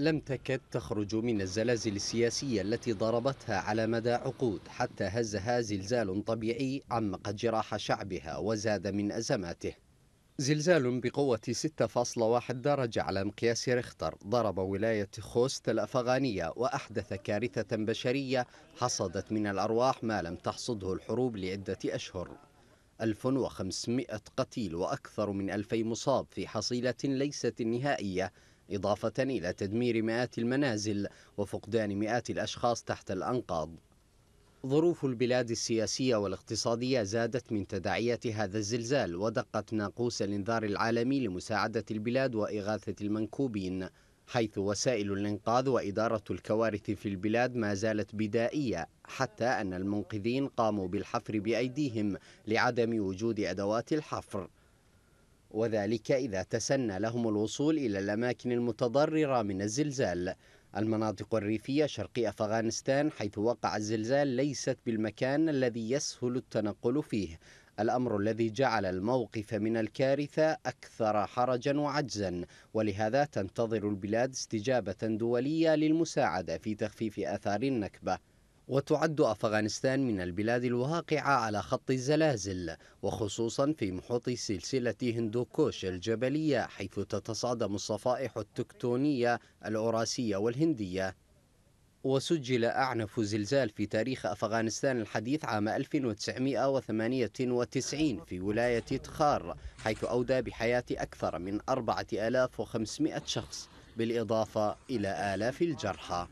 لم تكد تخرج من الزلازل السياسية التي ضربتها على مدى عقود حتى هزها زلزال طبيعي عمق جراح شعبها وزاد من أزماته زلزال بقوة 6.1 درجة على مقياس ريختر ضرب ولاية خوست الأفغانية وأحدث كارثة بشرية حصدت من الأرواح ما لم تحصده الحروب لعدة أشهر 1500 قتيل وأكثر من 2000 مصاب في حصيلة ليست النهائية إضافة إلى تدمير مئات المنازل وفقدان مئات الأشخاص تحت الأنقاض ظروف البلاد السياسية والاقتصادية زادت من تداعيات هذا الزلزال ودقت ناقوس الإنذار العالمي لمساعدة البلاد وإغاثة المنكوبين حيث وسائل الإنقاذ وإدارة الكوارث في البلاد ما زالت بدائية حتى أن المنقذين قاموا بالحفر بأيديهم لعدم وجود أدوات الحفر وذلك إذا تسنى لهم الوصول إلى الأماكن المتضررة من الزلزال المناطق الريفية شرقي أفغانستان حيث وقع الزلزال ليست بالمكان الذي يسهل التنقل فيه الأمر الذي جعل الموقف من الكارثة أكثر حرجا وعجزا ولهذا تنتظر البلاد استجابة دولية للمساعدة في تخفيف آثار النكبة وتعد أفغانستان من البلاد الواقعة على خط الزلازل وخصوصا في محوط سلسلة هندوكوش الجبلية حيث تتصادم الصفائح التكتونية الأوراسية والهندية وسجل أعنف زلزال في تاريخ أفغانستان الحديث عام 1998 في ولاية تخار حيث أودى بحياة أكثر من 4500 شخص بالإضافة إلى آلاف الجرحى